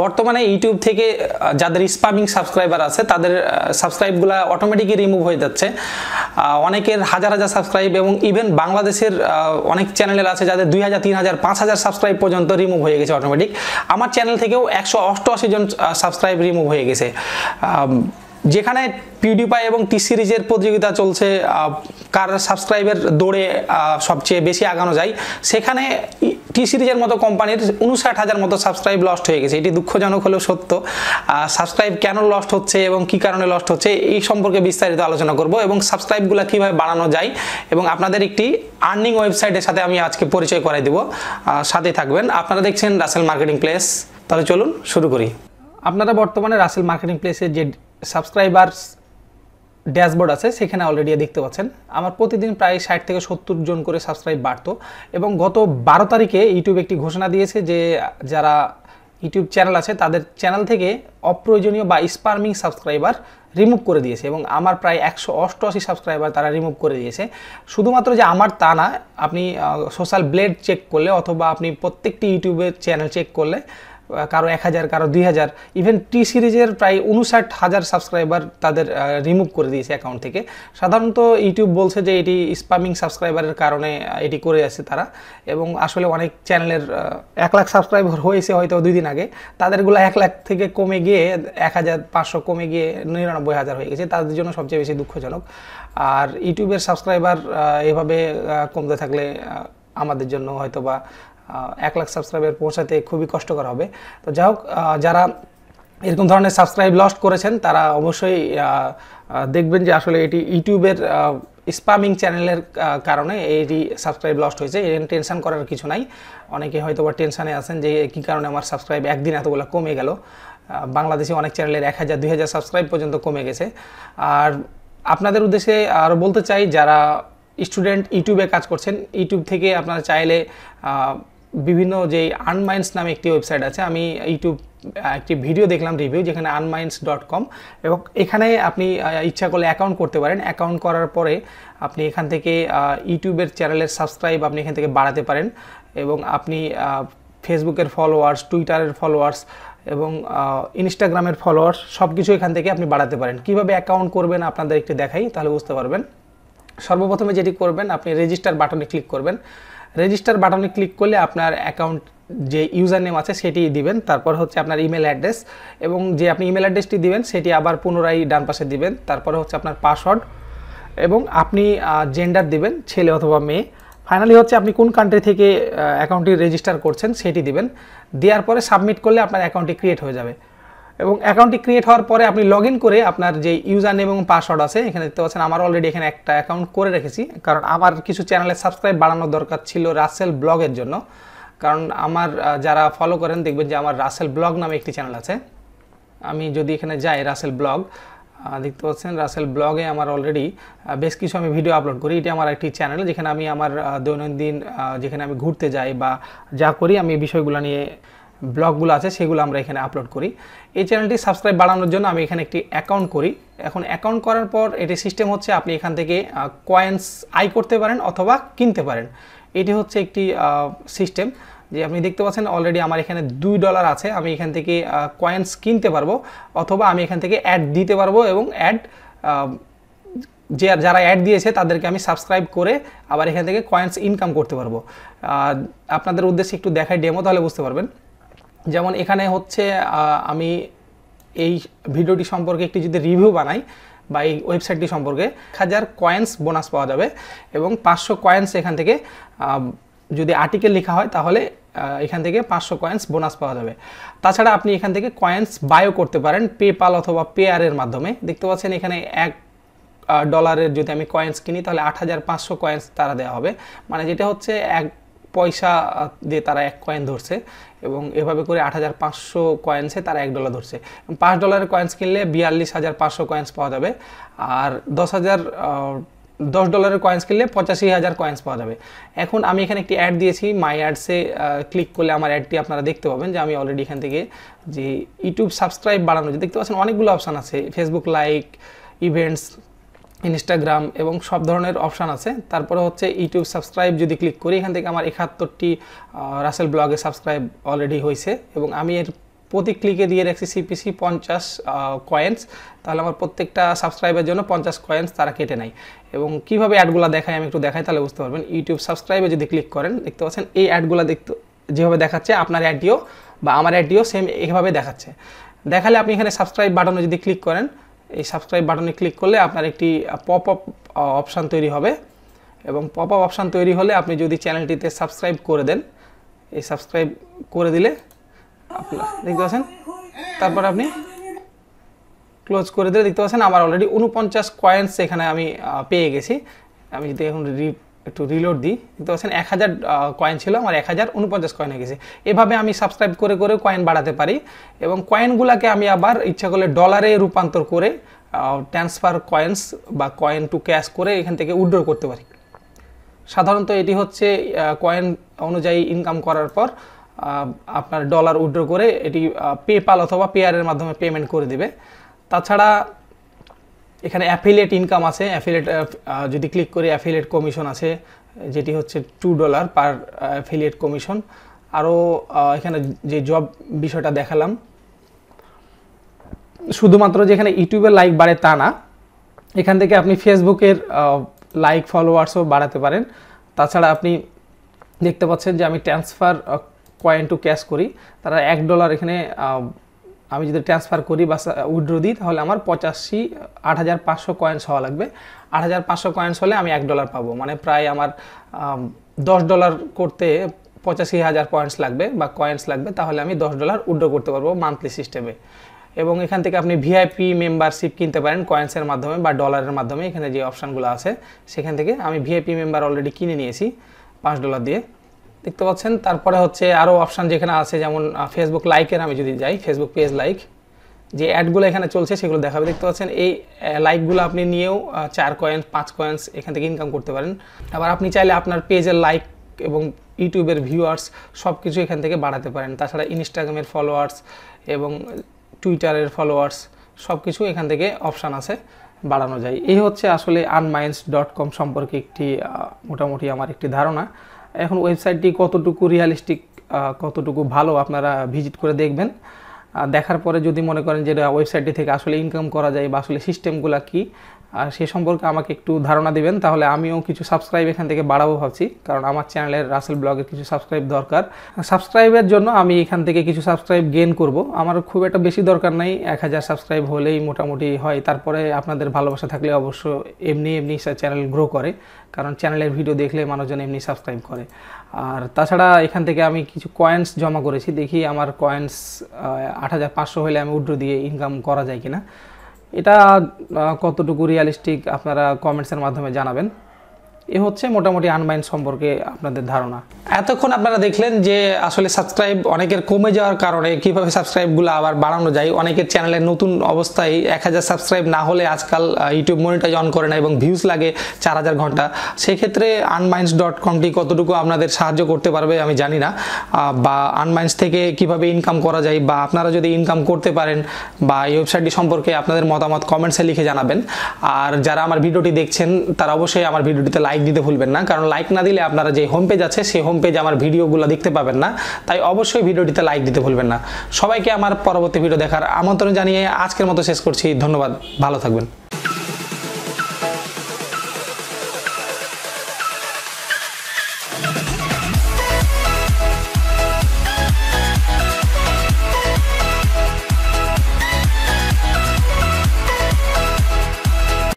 বর্তমানে ইউটিউব থেকে যাদের স্পামিং সাবস্ক্রাইবার আছে তাদের সাবস্ক্রাইবগুলো অটোমেটিকই রিমুভ হয়ে যাচ্ছে অনেকের হাজার হাজার সাবস্ক্রাইব এবং ইভেন বাংলাদেশের অনেক চ্যানেলের আছে যাদের দুই হাজার তিন হাজার পাঁচ হাজার সাবস্ক্রাইব পর্যন্ত রিমুভ হয়ে গেছে অটোমেটিক আমার চ্যানেল থেকেও একশো অষ্টআশি জন সাবস্ক্রাইব রিমুভ হয়ে গেছে যেখানে পিউডিপাই এবং টি সিরিজের প্রতিযোগিতা চলছে কার সাবস্ক্রাইবের দৌড়ে সবচেয়ে বেশি আগানো যায় সেখানে টি সিরিজের মতো কোম্পানির উনষাট হাজার মতো সাবস্ক্রাইব লস্ট হয়ে গেছে এটি দুঃখজনক হলেও সত্য সাবস্ক্রাইব কেন লস্ট হচ্ছে এবং কি কারণে লস্ট হচ্ছে এই সম্পর্কে বিস্তারিত আলোচনা করব এবং সাবস্ক্রাইবগুলো কীভাবে বাড়ানো যায় এবং আপনাদের একটি আর্নিং ওয়েবসাইটের সাথে আমি আজকে পরিচয় করাই দেব সাথে থাকবেন আপনারা দেখছেন রাসেল মার্কেটিং প্লেস তাহলে চলুন শুরু করি আপনারা বর্তমানে রাসেল মার্কেটিং প্লেসের যে সাবস্ক্রাইবার ড্যাশবোর্ড আছে সেখানে অলরেডি দেখতে পাচ্ছেন আমার প্রতিদিন প্রায় ষাট থেকে সত্তর জন করে সাবস্ক্রাইব বাড়ত এবং গত বারো তারিখে ইউটিউব একটি ঘোষণা দিয়েছে যে যারা ইউটিউব চ্যানেল আছে তাদের চ্যানেল থেকে অপ্রয়োজনীয় বা স্পার্মিং সাবস্ক্রাইবার রিমুভ করে দিয়েছে এবং আমার প্রায় একশো অষ্টআশি সাবস্ক্রাইবার তারা রিমুভ করে দিয়েছে শুধুমাত্র যে আমার তা না আপনি সোশ্যাল ব্লেড চেক করলে অথবা আপনি প্রত্যেকটি ইউটিউবের চ্যানেল চেক করলে কারো এক হাজার কারো দুই হাজার ইভেন টি সিরিজের প্রায় উনষাট হাজার সাবস্ক্রাইবার তাদের রিমুভ করে দিয়েছে অ্যাকাউন্ট থেকে সাধারণত ইউটিউব বলছে যে এটি স্পামিং সাবস্ক্রাইবারের কারণে এটি করে আছে তারা এবং আসলে অনেক চ্যানেলের এক লাখ সাবস্ক্রাইবার হয়েছে হয়তো দুই দিন আগে তাদেরগুলো এক লাখ থেকে কমে গিয়ে এক হাজার পাঁচশো কমে গিয়ে নিরানব্বই হাজার হয়ে গেছে তাদের জন্য সবচেয়ে বেশি দুঃখজনক আর ইউটিউবের সাবস্ক্রাইবার এভাবে কমতে থাকলে আমাদের জন্য হয়তো বা এক লাখ সাবস্ক্রাইবার পৌঁছাতে খুবই কষ্টকর হবে তো যাই হোক যারা এরকম ধরনের সাবস্ক্রাইব লস্ট করেছেন তারা অবশ্যই দেখবেন যে আসলে এটি ইউটিউবের স্পামিং চ্যানেলের কারণে এটি সাবস্ক্রাইব লস্ট হয়েছে এর টেনশন করার কিছু নাই অনেকে হয়তো বা টেনশানে আছেন যে কী কারণে আমার সাবস্ক্রাইব একদিন এতগুলো কমে গেল বাংলাদেশে অনেক চ্যানেলের এক হাজার দুই হাজার সাবস্ক্রাইব পর্যন্ত কমে গেছে আর আপনাদের উদ্দেশ্যে আরও বলতে চাই যারা স্টুডেন্ট ইউটিউবে কাজ করছেন ইউটিউব থেকে আপনারা চাইলে বিভিন্ন যে আনমাইন্স নামে একটি ওয়েবসাইট আছে আমি ইউটিউব একটি ভিডিও দেখলাম রিভিউ যেখানে আনমাইন্স ডট কম এবং এখানে আপনি ইচ্ছা করলে অ্যাকাউন্ট করতে পারেন অ্যাকাউন্ট করার পরে আপনি এখান থেকে ইউটিউবের চ্যানেলের সাবস্ক্রাইব আপনি এখান থেকে বাড়াতে পারেন এবং আপনি ফেসবুকের ফলোয়ার্স টুইটারের ফলোয়ার্স এবং ইনস্টাগ্রামের ফলোয়ার্স সব কিছু এখান থেকে আপনি বাড়াতে পারেন কিভাবে অ্যাকাউন্ট করবেন আপনাদের একটু দেখাই তাহলে বুঝতে পারবেন সর্বপ্রথমে যেটি করবেন আপনি রেজিস্টার বাটনে ক্লিক করবেন রেজিস্টার বাটনে ক্লিক করলে আপনার অ্যাকাউন্ট যে ইউজার নেম আছে সেটি দিবেন তারপর হচ্ছে আপনার ইমেল অ্যাড্রেস এবং যে আপনি ইমেল অ্যাড্রেসটি দিবেন সেটি আবার পুনরায় ডান পাশে দিবেন তারপরে হচ্ছে আপনার পাসওয়ার্ড এবং আপনি জেন্ডার দিবেন ছেলে অথবা মেয়ে ফাইনালি হচ্ছে আপনি কোন কান্ট্রি থেকে অ্যাকাউন্টটি রেজিস্টার করছেন সেটি দিবেন দেওয়ার পরে সাবমিট করলে আপনার অ্যাকাউন্টটি ক্রিয়েট হয়ে যাবে এবং অ্যাকাউন্টটি ক্রিয়েট হওয়ার পরে আপনি লগ করে আপনার যে ইউজার নেম এবং পাসওয়ার্ড আছে এখানে দেখতে পাচ্ছেন আমার অলরেডি এখানে একটা অ্যাকাউন্ট করে রেখেছি কারণ আমার কিছু চ্যানেলে সাবস্ক্রাইব বাড়ানোর দরকার ছিল রাসেল ব্লগের জন্য কারণ আমার যারা ফলো করেন দেখবেন যে আমার রাসেল ব্লগ নামে একটি চ্যানেল আছে আমি যদি এখানে যাই রাসেল ব্লগ দেখতে পাচ্ছেন রাসেল ব্লগে আমার অলরেডি বেশ কিছু আমি ভিডিও আপলোড করি এটি আমার একটি চ্যানেল যেখানে আমি আমার দৈনন্দিন যেখানে আমি ঘুরতে যাই বা যা করি আমি বিষয়গুলো নিয়ে ব্লগগুলো আছে সেগুলো আমরা এখানে আপলোড করি এই চ্যানেলটি সাবস্ক্রাইব বাড়ানোর জন্য আমি এখানে একটি অ্যাকাউন্ট করি এখন অ্যাকাউন্ট করার পর এটি সিস্টেম হচ্ছে আপনি এখান থেকে কয়েন্স আই করতে পারেন অথবা কিনতে পারেন এটি হচ্ছে একটি সিস্টেম যে আপনি দেখতে পাচ্ছেন অলরেডি আমার এখানে দুই ডলার আছে আমি এখান থেকে কয়েন্স কিনতে পারবো অথবা আমি এখান থেকে অ্যাড দিতে পারবো এবং অ্যাড যে যারা অ্যাড দিয়েছে তাদেরকে আমি সাবস্ক্রাইব করে আবার এখান থেকে কয়েন্স ইনকাম করতে পারবো আপনাদের উদ্দেশ্যে একটু দেখাই ডেমো তাহলে বুঝতে পারবেন যেমন এখানে হচ্ছে আমি এই ভিডিওটি সম্পর্কে একটি যদি রিভিউ বানাই বা এই ওয়েবসাইটটি সম্পর্কে এক হাজার কয়েন্স বোনাস পাওয়া যাবে এবং পাঁচশো কয়েন্স এখান থেকে যদি আর্টিকেল লেখা হয় তাহলে এখান থেকে পাঁচশো কয়েন্স বোনাস পাওয়া যাবে তাছাড়া আপনি এখান থেকে কয়েন্স বায়ো করতে পারেন পেপাল অথবা পেয়ারের মাধ্যমে দেখতে পাচ্ছেন এখানে এক ডলারের যদি আমি কয়েন্স কিনি তাহলে আট হাজার পাঁচশো কয়েন্স তারা দেওয়া হবে মানে যেটা হচ্ছে এক পয়সা দিয়ে তারা এক কয়েন ধরছে এবং এভাবে করে আট হাজার পাঁচশো কয়েন্সে তারা এক ডলার ধরছে পাঁচ ডলারের কয়েন্স কিনলে বিয়াল্লিশ হাজার পাঁচশো কয়েন্স পাওয়া যাবে আর দশ হাজার দশ ডলারের কয়েন্স কিনলে পঁচাশি হাজার কয়েন্স পাওয়া যাবে এখন আমি এখানে একটি অ্যাড দিয়েছি মাই অ্যাডসে ক্লিক করলে আমার অ্যাডটি আপনারা দেখতে পাবেন যে আমি অলরেডি এখান থেকে যে ইউটিউব সাবস্ক্রাইব বাড়ানো যে দেখতে পাচ্ছেন অনেকগুলো অপশান আছে ফেসবুক লাইক ইভেন্টস ইনস্টাগ্রাম এবং সব ধরনের অপশান আছে তারপরে হচ্ছে ইউটিউব সাবস্ক্রাইব যদি ক্লিক করি এখান থেকে আমার একাত্তরটি রাসেল ব্লগে সাবস্ক্রাইব অলরেডি হয়েছে এবং আমি এর প্রতি ক্লিকে দিয়ে রাখছি সিপিসি পঞ্চাশ কয়েন্স তাহলে আমার প্রত্যেকটা সাবস্ক্রাইবের জন্য পঞ্চাশ কয়েন্স তারা কেটে নেয় এবং কীভাবে অ্যাডগুলো দেখায় আমি একটু দেখাই তাহলে বুঝতে পারবেন ইউটিউব সাবস্ক্রাইবে যদি ক্লিক করেন দেখতে পাচ্ছেন এই অ্যাডগুলো দেখতে যেভাবে দেখাচ্ছে আপনার অ্যাডিও বা আমার অ্যাডিও সেম এভাবে দেখাচ্ছে দেখালে আপনি এখানে সাবস্ক্রাইব বাটনে যদি ক্লিক করেন এই সাবস্ক্রাইব বাটনে ক্লিক করলে আপনার একটি পপ আপ অপশান তৈরি হবে এবং পপ আপ অপশান তৈরি হলে আপনি যদি চ্যানেলটিতে সাবস্ক্রাইব করে দেন এই সাবস্ক্রাইব করে দিলে আপনার দেখতে পাচ্ছেন তারপর আপনি ক্লোজ করে দিলে দেখতে পাচ্ছেন আমার অলরেডি উনপঞ্চাশ কয়েন্স এখানে আমি পেয়ে গেছি আমি যদি এখন রি একটু রিলোড দিই দেখতে পাচ্ছেন এক হাজার কয়েন ছিল আমার এক হাজার উনপঞ্চাশ কয়েন হয়ে গেছে এভাবে আমি সাবস্ক্রাইব করে করে কয়েন বাড়াতে পারি এবং কয়েনগুলোকে আমি আবার ইচ্ছা করলে ডলারে রূপান্তর করে ট্রান্সফার কয়েন্স বা কয়েন টু ক্যাশ করে এখান থেকে উইড্র করতে পারি সাধারণত এটি হচ্ছে কয়েন অনুযায়ী ইনকাম করার পর আপনার ডলার উইড্র করে এটি পেপাল অথবা পেয়ারের মাধ্যমে পেমেন্ট করে দেবে তাছাড়া এখানে অ্যাফিলেট ইনকাম আছে অ্যাফিলেট যদি ক্লিক করি অ্যাফিলেট কমিশন আছে যেটি হচ্ছে two dollar per affiliate commission আরও এখানে যে জব বিষয়টা দেখালাম শুধুমাত্র যেখানে ইউটিউবে লাইক বাড়ে তা না এখান থেকে আপনি ফেসবুকের লাইক ফলোয়ার্সও বাড়াতে পারেন তাছাড়া আপনি দেখতে পাচ্ছেন যে আমি ট্রান্সফার কয়েন টু ক্যাশ করি তারা এক ডলার এখানে আমি যদি ট্রান্সফার করি বা উইড্রো দিই তাহলে আমার পঁচাশি আট হাজার পাঁচশো কয়েন্স হওয়া লাগবে আট হাজার পাঁচশো কয়েন্স হলে আমি এক ডলার পাবো মানে প্রায় আমার দশ ডলার করতে পঁচাশি হাজার পয়েন্টস লাগবে বা কয়েন্স লাগবে তাহলে আমি দশ ডলার উইড্রো করতে পারবো মান্থলি সিস্টেমে এবং এখান থেকে আপনি ভিআইপি মেম্বারশিপ কিনতে পারেন কয়েন্সের মাধ্যমে বা ডলারের মাধ্যমে এখানে যে অপশানগুলো আছে সেখান থেকে আমি ভিআইপি মেম্বার অলরেডি কিনে নিয়েছি পাঁচ ডলার দিয়ে দেখতে পাচ্ছেন তারপরে হচ্ছে আরও অপশান যেখানে আছে যেমন ফেসবুক লাইকের আমি যদি যাই ফেসবুক পেজ লাইক যে অ্যাডগুলো এখানে চলছে সেগুলো দেখাবে দেখতে পাচ্ছেন এই লাইকগুলো আপনি নিয়েও চার কয়েন্স পাঁচ কয়েন্স এখান থেকে ইনকাম করতে পারেন আবার আপনি চাইলে আপনার পেজের লাইক এবং ইউটিউবের ভিউয়ার্স সব কিছু এখান থেকে বাড়াতে পারেন তাছাড়া ইনস্টাগ্রামের ফলোয়ার্স এবং টুইটারের ফলোয়ার্স সব কিছু এখান থেকে অপশান আছে বাড়ানো যায় এই হচ্ছে আসলে আনমাইন্স ডট কম সম্পর্কে একটি মোটামুটি আমার একটি ধারণা এখন ওয়েবসাইটটি কতটুকু রিয়ালিস্টিক কতটুকু ভালো আপনারা ভিজিট করে দেখবেন দেখার পরে যদি মনে করেন যে ওয়েবসাইটটি থেকে আসলে ইনকাম করা যায় বা আসলে সিস্টেমগুলো কী আর সে সম্পর্কে আমাকে একটু ধারণা দিবেন তাহলে আমিও কিছু সাবস্ক্রাইব এখান থেকে বাড়াবো ভাবছি কারণ আমার চ্যানেলের রাসেল ব্লগের কিছু সাবস্ক্রাইব দরকার সাবস্ক্রাইবের জন্য আমি এখান থেকে কিছু সাবস্ক্রাইব গেন করব আমার খুব একটা বেশি দরকার নাই এক হাজার সাবস্ক্রাইব হলেই মোটামুটি হয় তারপরে আপনাদের ভালোবাসা থাকলে অবশ্য এমনি এমনি চ্যানেল গ্রো করে কারণ চ্যানেলের ভিডিও দেখলে মানুষজন এমনি সাবস্ক্রাইব করে আর তাছাড়া এখান থেকে আমি কিছু কয়েন্স জমা করেছি দেখি আমার কয়েন্স আট হাজার পাঁচশো হলে আমি উড্রো দিয়ে ইনকাম করা যায় কিনা এটা কতটুকু রিয়ালিস্টিক আপনারা কমেন্টসের মাধ্যমে জানাবেন এ হচ্ছে মোটামুটি আনমাইন্ড সম্পর্কে আপনাদের ধারণা এতক্ষণ আপনারা দেখলেন যে আসলে সাবস্ক্রাইব অনেকের কমে যাওয়ার কারণে কীভাবে সাবস্ক্রাইবগুলো আবার বাড়ানো যায় অনেকের চ্যানেলে নতুন অবস্থায় এক হাজার সাবস্ক্রাইব না হলে আজকাল ইউটিউব মনিটাইজ অন করে না এবং ভিউজ লাগে চার হাজার ঘন্টা সেক্ষেত্রে আনমাইন্স ডট কমটি কতটুকু আপনাদের সাহায্য করতে পারবে আমি জানি না বা আনমাইন্স থেকে কিভাবে ইনকাম করা যায় বা আপনারা যদি ইনকাম করতে পারেন বা এই ওয়েবসাইটটি সম্পর্কে আপনাদের মতামত কমেন্টসে লিখে জানাবেন আর যারা আমার ভিডিওটি দেখছেন তারা অবশ্যই আমার ভিডিওটিতে লাইক দিতে ভুলবেন না কারণ লাইক না দিলে আপনারা যে হোম পেজ আছে সেই হোম পেজ আমার ভিডিওগুলো দেখতে পাবেন না তাই অবশ্যই ভিডিওটিতে লাইক দিতে ভুলবেন না সবাইকে আমার পরবর্তী ভিডিও দেখার আমন্ত্রণ জানিয়ে আজকের মতো শেষ করছি ধন্যবাদ ভালো থাকবেন